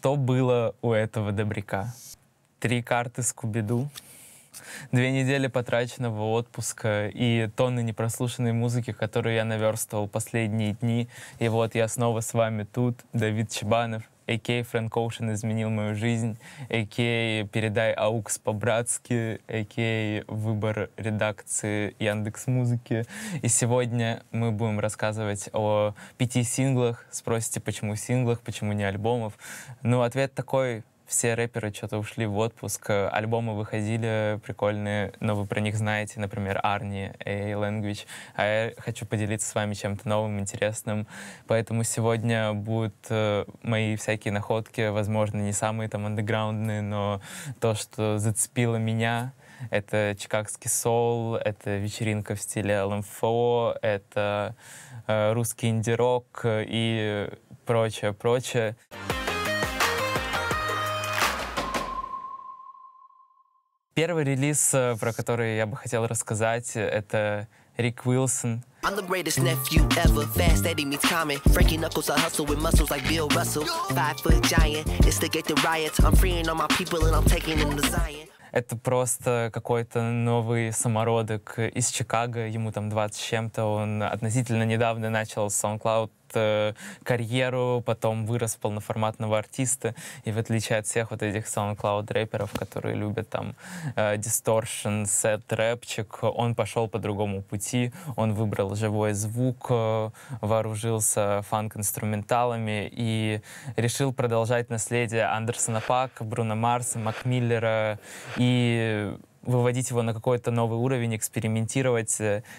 Что было у этого добряка? Три карты Скубиду, две недели потраченного отпуска и тонны непрослушанной музыки, которую я наверстывал последние дни. И вот я снова с вами тут, Давид Чебанов, а.к.а. Фрэнк Оушен изменил мою жизнь, а.к.а. передай аукс по-братски, а.к.а. выбор редакции Яндекс Музыки. И сегодня мы будем рассказывать о пяти синглах. Спросите, почему синглах, почему не альбомов. Ну, ответ такой все рэперы что-то ушли в отпуск, э, альбомы выходили прикольные, но вы про них знаете, например, Арни, A Language, а я хочу поделиться с вами чем-то новым, интересным, поэтому сегодня будут э, мои всякие находки, возможно, не самые там андеграундные, но то, что зацепило меня, это чикагский сол, это вечеринка в стиле ЛМФО, это э, русский инди-рок и прочее, прочее. Первый релиз, про который я бы хотел рассказать, это Рик Уилсон. I'm the greatest nephew ever. Fast Eddie meets common. Frankie Knuckles, I hustle with muscles like Bill Russell. Five foot giant. It's the gate the riots. I'm freeing all my people and I'm taking them to Zion. Это просто какой-то новый самородок из Чикаго. Ему там 20 с чем-то. Он относительно недавно начал SoundCloud Э, карьеру, потом вырос в полноформатного артиста, и в отличие от всех вот этих SoundCloud рэперов, которые любят там э, distortion, set рэпчик, он пошел по другому пути, он выбрал живой звук, э, вооружился фанк-инструменталами и решил продолжать наследие Андерсона Пак, Бруно Марса, Макмиллера и выводить его на какой-то новый уровень, экспериментировать.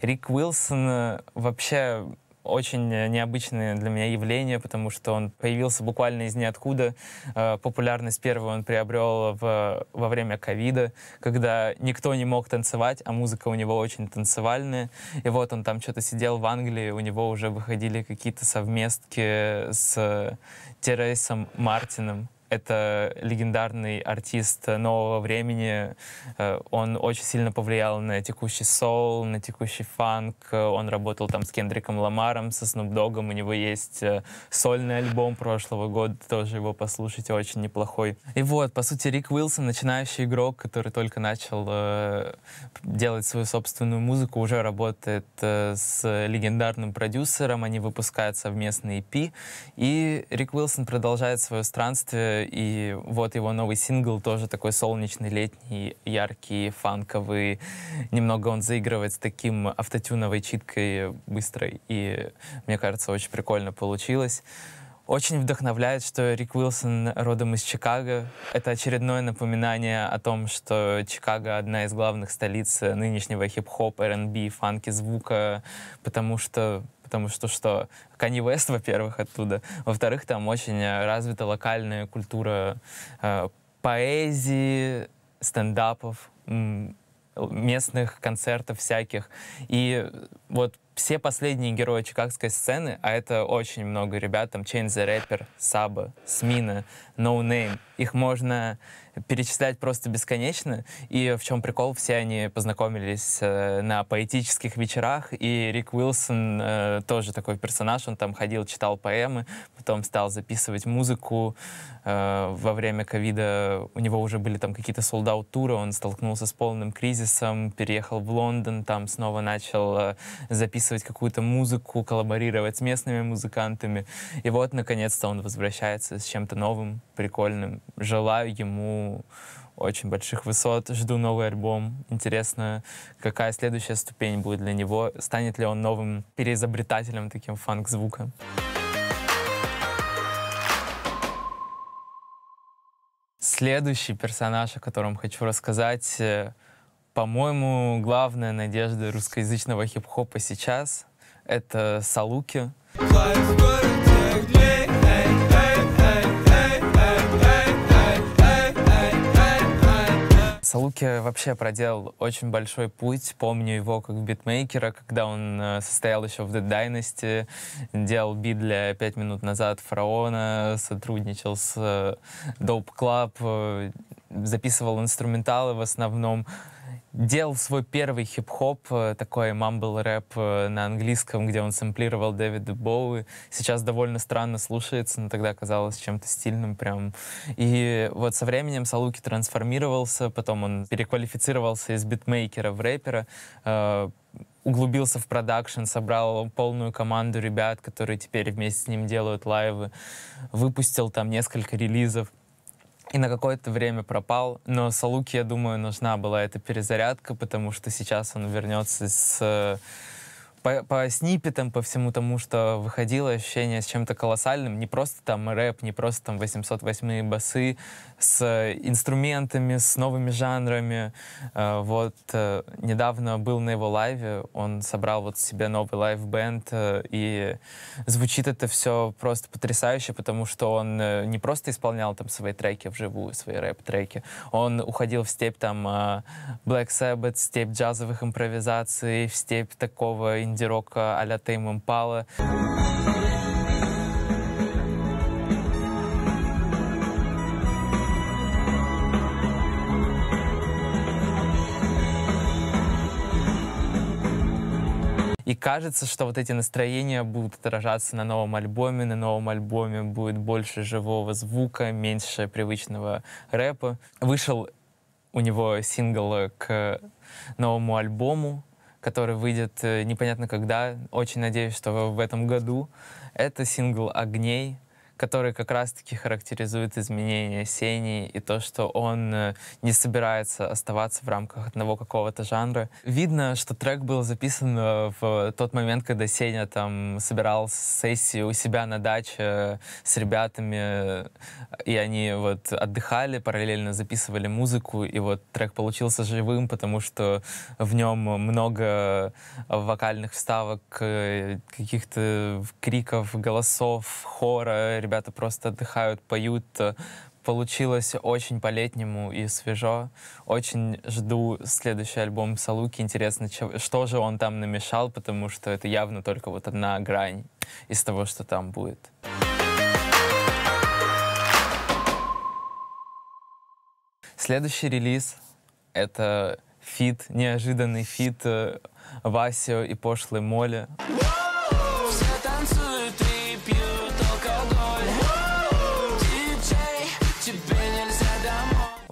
Рик Уилсон вообще очень э, необычное для меня явление, потому что он появился буквально из ниоткуда. Э, популярность первую он приобрел в, во время ковида, когда никто не мог танцевать, а музыка у него очень танцевальная. И вот он там что-то сидел в Англии, у него уже выходили какие-то совместки с Тересом Мартином это легендарный артист нового времени. Э, он очень сильно повлиял на текущий соул, на текущий фанк. Он работал там с Кендриком Ламаром, со Снупдогом. У него есть э, сольный альбом прошлого года, тоже его послушайте, очень неплохой. И вот, по сути, Рик Уилсон, начинающий игрок, который только начал э, делать свою собственную музыку, уже работает с легендарным продюсером, они выпускают совместный EP, и Рик Уилсон продолжает свое странствие Э, и вот его новый сингл тоже такой солнечный, летний, яркий, фанковый. Немного он заигрывает с таким автотюновой читкой быстрой. И мне кажется, очень прикольно получилось. Очень вдохновляет, что Рик Уилсон родом из Чикаго. Это очередное напоминание о том, что Чикаго — одна из главных столиц нынешнего хип-хоп, R&B, фанки, звука, потому что потому что что? Кани Вест, во-первых, оттуда. Во-вторых, там очень э, развита локальная культура э, поэзии, стендапов, местных концертов всяких. И вот все последние герои чикагской сцены, а это очень много ребят, там Chain рэпер Саба, Смина, No Name — их можно перечислять просто бесконечно. И в чем прикол, все они познакомились э, на поэтических вечерах, и Рик Уилсон э, тоже такой персонаж, он там ходил, читал поэмы, потом стал записывать музыку. Э, во время ковида у него уже были там какие-то солдат туры, он столкнулся с полным кризисом, переехал в Лондон, там снова начал э, записывать какую-то музыку, коллаборировать с местными музыкантами. И вот, наконец-то, он возвращается с чем-то новым, прикольным, желаю ему очень больших высот. Жду новый альбом. Интересно, какая следующая ступень будет для него. Станет ли он новым переизобретателем таким фанк-звука? Следующий персонаж, о котором хочу рассказать, э, по-моему, главная надежда русскоязычного хип-хопа сейчас — это Салуки. Life, Салуки вообще проделал очень большой путь. Помню его как битмейкера, когда он э, состоял еще в The Dynasty, делал бит для «Пять минут назад» Фараона, сотрудничал с э, Dope Club, э, записывал инструменталы в основном делал свой первый хип-хоп, э, такой мамбл-рэп э, на английском, где он сэмплировал Дэвида Боуи. Сейчас довольно странно слушается, но тогда казалось чем-то стильным прям. И вот со временем Салуки трансформировался, потом он переквалифицировался из битмейкера в рэпера, э, углубился в продакшн, собрал полную команду ребят, которые теперь вместе с ним делают лайвы, выпустил там несколько релизов и на какое-то время пропал. Но Салуке, я думаю, нужна была эта перезарядка, потому что сейчас он вернется с э, по, по сниппетам, по всему тому, что выходило, ощущение с чем-то колоссальным. Не просто там рэп, не просто там 808 басы с инструментами, с новыми жанрами. Э, вот э, недавно был на его лайве, он собрал вот себе новый лайв-бенд, э, и звучит это все просто потрясающе, потому что он не просто исполнял там свои треки вживую, свои рэп-треки, он уходил в степь там Black Sabbath, степь джазовых импровизаций, в степь такого инди-рок э, а-ля Тейм Импала. И кажется, что вот эти настроения будут отражаться на новом альбоме. На новом альбоме будет больше живого звука, меньше привычного рэпа. Вышел у него сингл э, к новому альбому который выйдет э, непонятно когда. Очень надеюсь, что в этом году. Это сингл «Огней», который как раз-таки характеризует изменения Сени и то, что он э, не собирается оставаться в рамках одного какого-то жанра. Видно, что трек был записан э, в тот момент, когда Сеня там собирал сессию у себя на даче э, с ребятами, и они вот отдыхали, параллельно записывали музыку, и вот трек получился живым, потому что в нем много вокальных вставок, каких-то криков, голосов, хора, ребята просто отдыхают, поют. Получилось очень по-летнему и свежо. Очень жду следующий альбом Салуки. Интересно, че, что же он там намешал, потому что это явно только вот одна грань из того, что там будет. Следующий релиз — это фит, неожиданный фит э, Васио и пошлой Моли.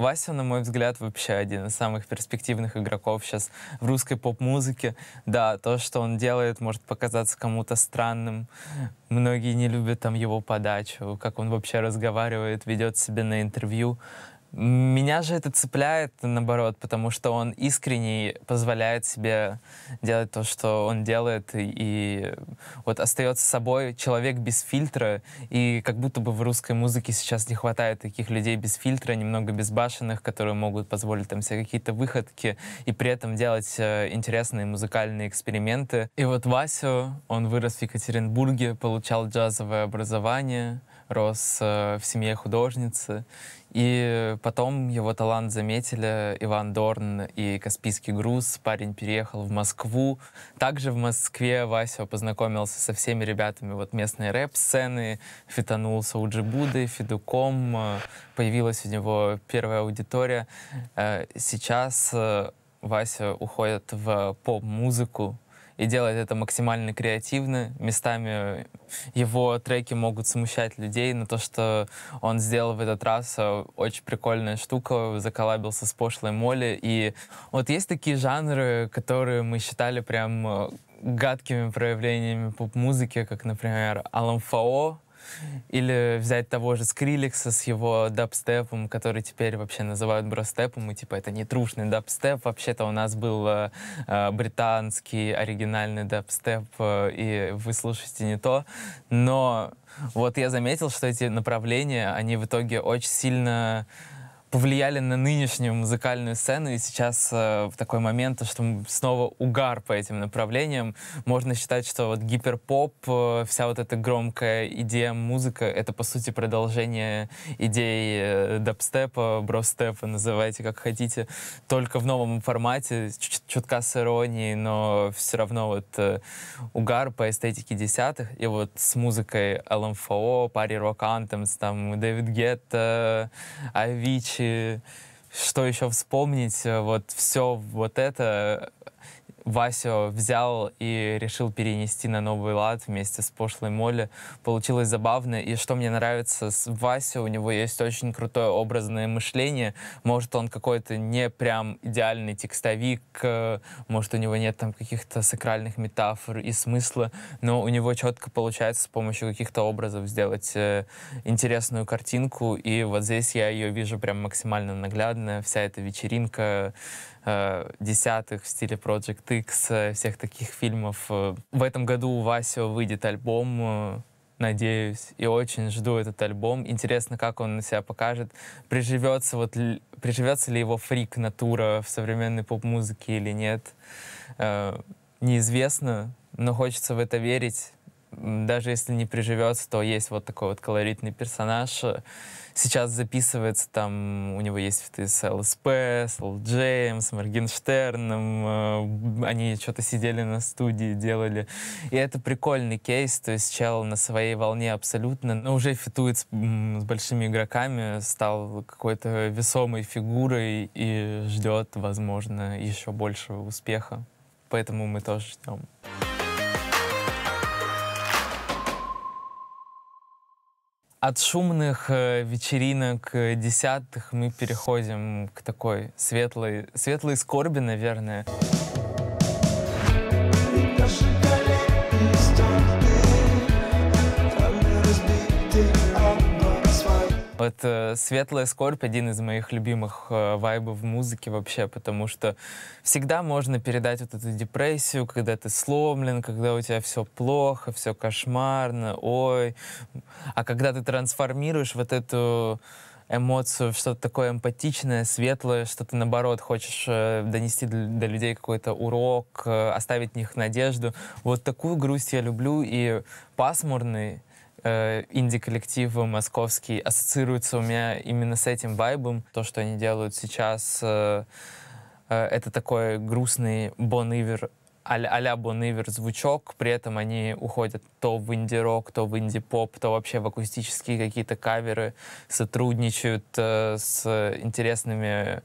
Вася, на мой взгляд, вообще один из самых перспективных игроков сейчас в русской поп-музыке. Да, то, что он делает, может показаться кому-то странным. Многие не любят там его подачу, как он вообще разговаривает, ведет себя на интервью. Меня же это цепляет, наоборот, потому что он искренне позволяет себе делать то, что он делает, и вот остается собой человек без фильтра, и как будто бы в русской музыке сейчас не хватает таких людей без фильтра, немного безбашенных, которые могут позволить там все какие-то выходки и при этом делать э, интересные музыкальные эксперименты. И вот Васю, он вырос в Екатеринбурге, получал джазовое образование, рос э, в семье художницы, и потом его талант заметили Иван Дорн и «Каспийский груз». Парень переехал в Москву. Также в Москве Вася познакомился со всеми ребятами вот местной рэп-сцены, фитанулся у Джибуды, Федуком. Появилась у него первая аудитория. Э, сейчас э, Вася уходит в поп-музыку, и делает это максимально креативно. Местами э, его треки могут смущать людей, но то, что он сделал в этот раз, э, очень прикольная штука, заколабился с пошлой Молли. И вот есть такие жанры, которые мы считали прям э, гадкими проявлениями поп-музыки, как, например, Алан Фао, или взять того же Скриликса с его дабстепом, который теперь вообще называют бростепом, и типа это не трушный дабстеп. Вообще-то у нас был э, э, британский оригинальный дабстеп, э, и вы слушаете не то. Но вот я заметил, что эти направления, они в итоге очень сильно повлияли на нынешнюю музыкальную сцену, и сейчас э, в такой момент, что снова угар по этим направлениям. Можно считать, что вот гиперпоп, э, вся вот эта громкая идея музыка, это по сути продолжение идеи э, дабстепа, бростепа, называйте как хотите, только в новом формате, чутка с иронией, но все равно вот э, угар по эстетике десятых, и вот с музыкой LMFO Пари Рок Антемс, там Дэвид Гетта, Авичи, случае, что еще вспомнить, э, вот все вот это Вася взял и решил перенести на новый лад вместе с пошлой Молли. Получилось забавно. И что мне нравится с Васей, у него есть очень крутое образное мышление. Может, он какой-то не прям идеальный текстовик, э, может, у него нет там каких-то сакральных метафор и смысла, но у него четко получается с помощью каких-то образов сделать э, интересную картинку. И вот здесь я ее вижу прям максимально наглядно. Вся эта вечеринка Э, десятых в стиле Project X, э, всех таких фильмов. Э, в этом году у Васио выйдет альбом, надеюсь, и очень жду этот альбом. Интересно, как он себя покажет, приживется, вот, приживется ли его фрик-натура в современной поп-музыке или нет. неизвестно, но хочется в это верить даже если не приживется, то есть вот такой вот колоритный персонаж. Э, сейчас записывается там, у него есть фиты с ЛСП, с Л. Джеймс, Моргенштерном. Э, они что-то сидели на студии, делали. И это прикольный кейс, то есть чел на своей волне абсолютно, но ну, уже фитует с, с большими игроками, стал какой-то весомой фигурой и ждет, возможно, еще большего успеха. Поэтому мы тоже ждем. От шумных э, вечеринок э, десятых мы переходим к такой светлой, светлой скорби, наверное. Вот э, «Светлая скорбь» — один из моих любимых э, вайбов в музыке вообще, потому что всегда можно передать вот эту депрессию, когда ты сломлен, когда у тебя все плохо, все кошмарно, ой. А когда ты трансформируешь вот эту эмоцию, в что-то такое эмпатичное, светлое, что ты, наоборот, хочешь э, донести до, до людей какой-то урок, э, оставить в них надежду. Вот такую грусть я люблю, и пасмурный э, инди-коллективы московские ассоциируются у меня именно с этим вайбом. То, что они делают сейчас, э, э, это такой грустный бон-ивер а-ля Бон Ивер звучок, при этом они уходят то в инди-рок, то в инди-поп, то вообще в акустические какие-то каверы, сотрудничают э, с интересными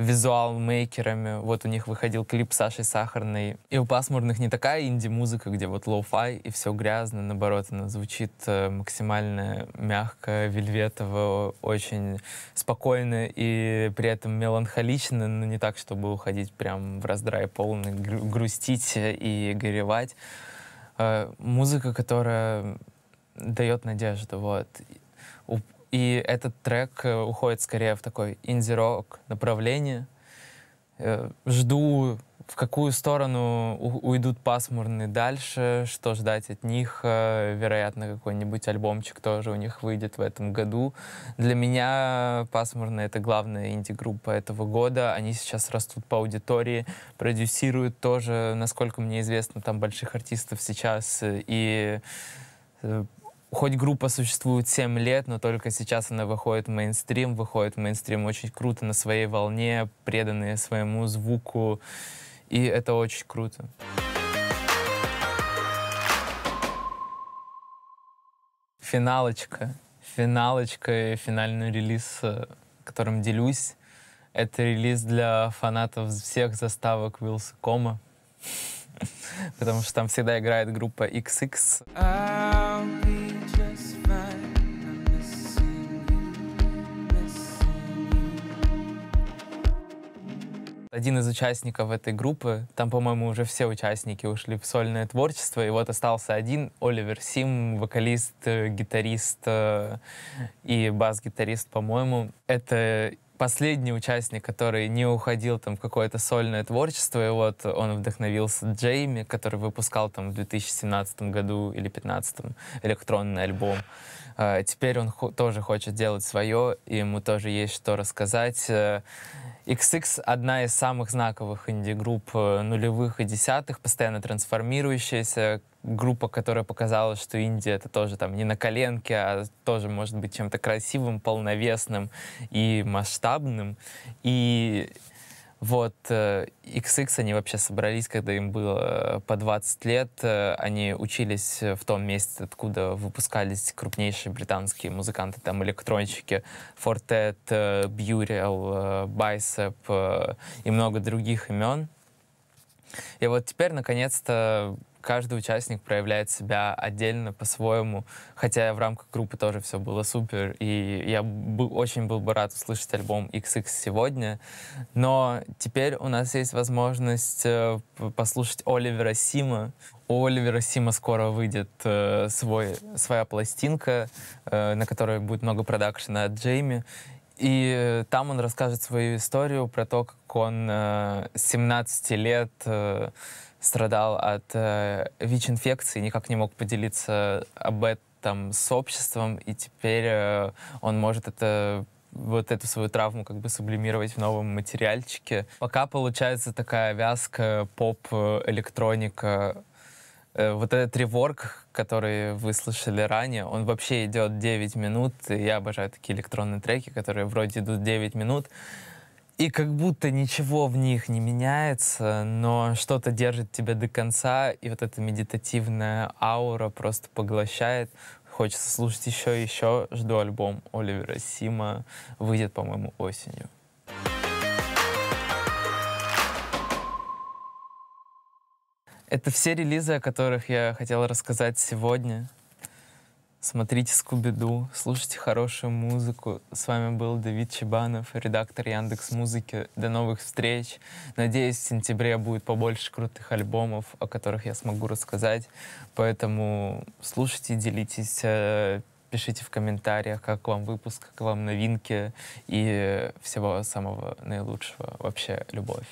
визуал-мейкерами. Вот у них выходил клип Саши Сахарной. И у пасмурных не такая инди-музыка, где вот лоу-фай и все грязно. Наоборот, она звучит э, максимально мягко, вельветово, очень спокойно и при этом меланхолично, но не так, чтобы уходить прям в раздрай полный, грустить и горевать. Э, музыка, которая дает надежду, вот. У, и этот трек э, уходит скорее в такой инди-рок направление. Э, жду, в какую сторону уйдут пасмурные дальше, что ждать от них. Э, вероятно, какой-нибудь альбомчик тоже у них выйдет в этом году. Для меня пасмурные — это главная инди-группа этого года. Они сейчас растут по аудитории, продюсируют тоже, насколько мне известно, там больших артистов сейчас. И хоть группа существует 7 лет, но только сейчас она выходит в мейнстрим, выходит в мейнстрим очень круто, на своей волне, преданные своему звуку, и это очень круто. Финалочка. Финалочка и финальный релиз, э, которым делюсь. Это релиз для фанатов всех заставок Вилса Кома. Потому что там всегда играет группа XX. Один из участников этой группы, там, по-моему, уже все участники ушли в сольное творчество, и вот остался один, Оливер Сим, вокалист, э, гитарист э, и бас-гитарист, по-моему. Это последний участник, который не уходил там в какое-то сольное творчество, и вот он вдохновился Джейми, который выпускал там в 2017 году или 2015 электронный альбом. А, теперь он хо тоже хочет делать свое, и ему тоже есть что рассказать. XX э, — одна из самых знаковых инди-групп э, нулевых и десятых, постоянно трансформирующаяся, группа, которая показала, что Индия это тоже там не на коленке, а тоже может быть чем-то красивым, полновесным и масштабным. И вот XX э, они вообще собрались, когда им было э, по 20 лет. Э, они учились в том месте, откуда выпускались крупнейшие британские музыканты, там электронщики, Фортет, Бьюриал, Байсеп и много других имен. И вот теперь, наконец-то, каждый участник проявляет себя отдельно, по-своему. Хотя в рамках группы тоже все было супер, и я был, очень был бы рад услышать альбом XX сегодня. Но теперь у нас есть возможность э, послушать Оливера Сима. У Оливера Сима скоро выйдет э, свой, своя пластинка, э, на которой будет много продакшена от Джейми. И э, там он расскажет свою историю про то, как он э, 17 лет... Э, страдал от э, ВИЧ-инфекции, никак не мог поделиться об этом с обществом, и теперь э, он может это вот эту свою травму как бы сублимировать в новом материальчике. Пока получается такая вязка поп-электроника. Э, э, вот этот реворк, который вы слышали ранее, он вообще идет 9 минут, и я обожаю такие электронные треки, которые вроде идут 9 минут, и как будто ничего в них не меняется, но что-то держит тебя до конца, и вот эта медитативная аура просто поглощает. Хочется слушать еще и еще. Жду альбом Оливера Сима. Выйдет, по-моему, осенью. Это все релизы, о которых я хотел рассказать сегодня. Смотрите Скуби-Ду, слушайте хорошую музыку. С вами был Давид Чебанов, редактор Яндекс Музыки. До новых встреч. Надеюсь, в сентябре будет побольше крутых альбомов, о которых я смогу рассказать. Поэтому слушайте, делитесь, э, пишите в комментариях, как вам выпуск, как вам новинки. И всего самого наилучшего. Вообще, любовь.